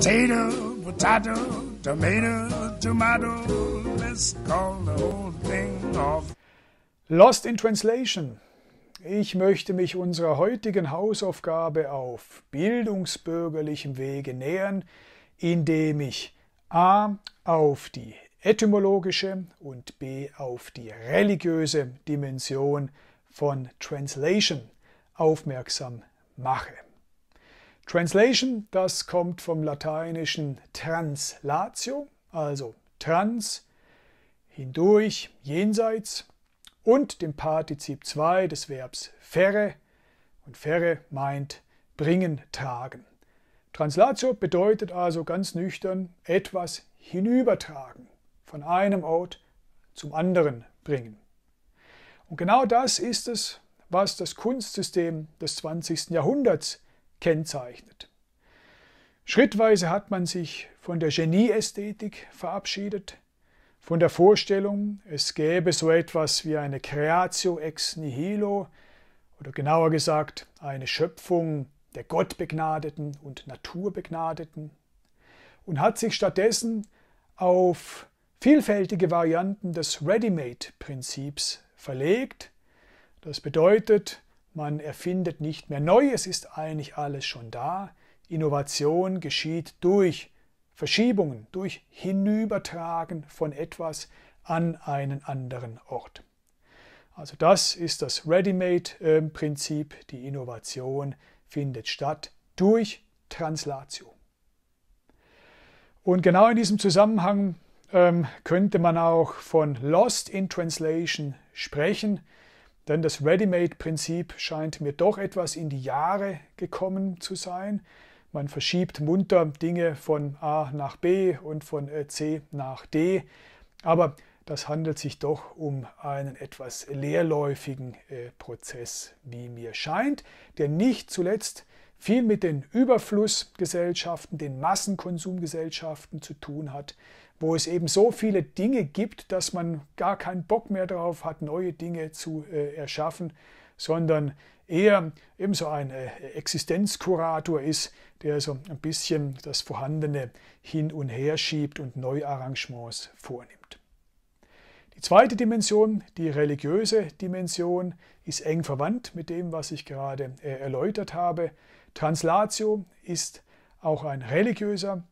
Potato, potato, tomato, tomato, let's call the whole thing off. Lost in Translation. Ich möchte mich unserer heutigen Hausaufgabe auf bildungsbürgerlichem Wege nähern, indem ich a. auf die etymologische und b. auf die religiöse Dimension von Translation aufmerksam mache. Translation, das kommt vom lateinischen translatio, also trans, hindurch, jenseits und dem Partizip 2 des Verbs ferre und ferre meint bringen, tragen. Translatio bedeutet also ganz nüchtern etwas hinübertragen, von einem Ort zum anderen bringen. Und genau das ist es, was das Kunstsystem des 20. Jahrhunderts kennzeichnet. Schrittweise hat man sich von der Genieästhetik verabschiedet, von der Vorstellung, es gäbe so etwas wie eine Creatio ex nihilo, oder genauer gesagt eine Schöpfung der Gottbegnadeten und Naturbegnadeten, und hat sich stattdessen auf vielfältige Varianten des Ready-Made-Prinzips verlegt. Das bedeutet, man erfindet nicht mehr neu, es ist eigentlich alles schon da. Innovation geschieht durch Verschiebungen, durch Hinübertragen von etwas an einen anderen Ort. Also das ist das Ready-Made-Prinzip. Die Innovation findet statt durch Translatio. Und genau in diesem Zusammenhang ähm, könnte man auch von Lost in Translation sprechen. Denn das Ready-Made-Prinzip scheint mir doch etwas in die Jahre gekommen zu sein. Man verschiebt munter Dinge von A nach B und von äh, C nach D, aber das handelt sich doch um einen etwas leerläufigen äh, Prozess, wie mir scheint, der nicht zuletzt viel mit den Überflussgesellschaften, den Massenkonsumgesellschaften zu tun hat, wo es eben so viele Dinge gibt, dass man gar keinen Bock mehr darauf hat, neue Dinge zu äh, erschaffen, sondern eher eben so ein äh, Existenzkurator ist, der so ein bisschen das Vorhandene hin und her schiebt und Neuarrangements vornimmt. Die zweite Dimension, die religiöse Dimension, ist eng verwandt mit dem, was ich gerade äh, erläutert habe. Translatio ist auch ein religiöser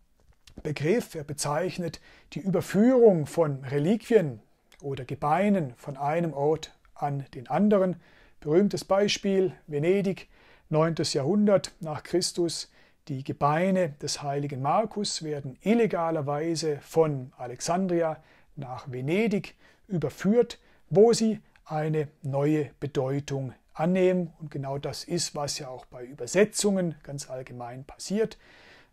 Begriff, er bezeichnet die Überführung von Reliquien oder Gebeinen von einem Ort an den anderen. Berühmtes Beispiel Venedig, 9. Jahrhundert nach Christus. Die Gebeine des heiligen Markus werden illegalerweise von Alexandria nach Venedig überführt, wo sie eine neue Bedeutung annehmen. Und genau das ist, was ja auch bei Übersetzungen ganz allgemein passiert.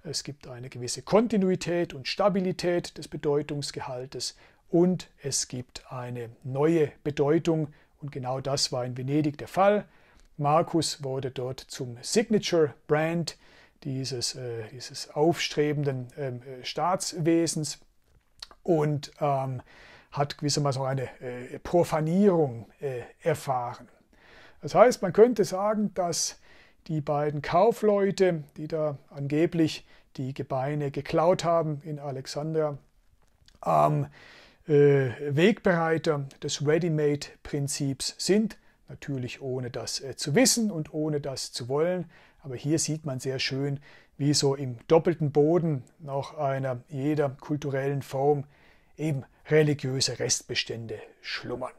Es gibt eine gewisse Kontinuität und Stabilität des Bedeutungsgehaltes und es gibt eine neue Bedeutung. Und genau das war in Venedig der Fall. Markus wurde dort zum Signature Brand dieses, äh, dieses aufstrebenden ähm, äh, Staatswesens und ähm, hat gewissermaßen auch eine äh, Profanierung äh, erfahren. Das heißt, man könnte sagen, dass die beiden Kaufleute, die da angeblich die Gebeine geklaut haben in Alexandria, am äh, Wegbereiter des Ready-Made-Prinzips sind. Natürlich ohne das äh, zu wissen und ohne das zu wollen. Aber hier sieht man sehr schön, wie so im doppelten Boden nach einer jeder kulturellen Form eben religiöse Restbestände schlummern.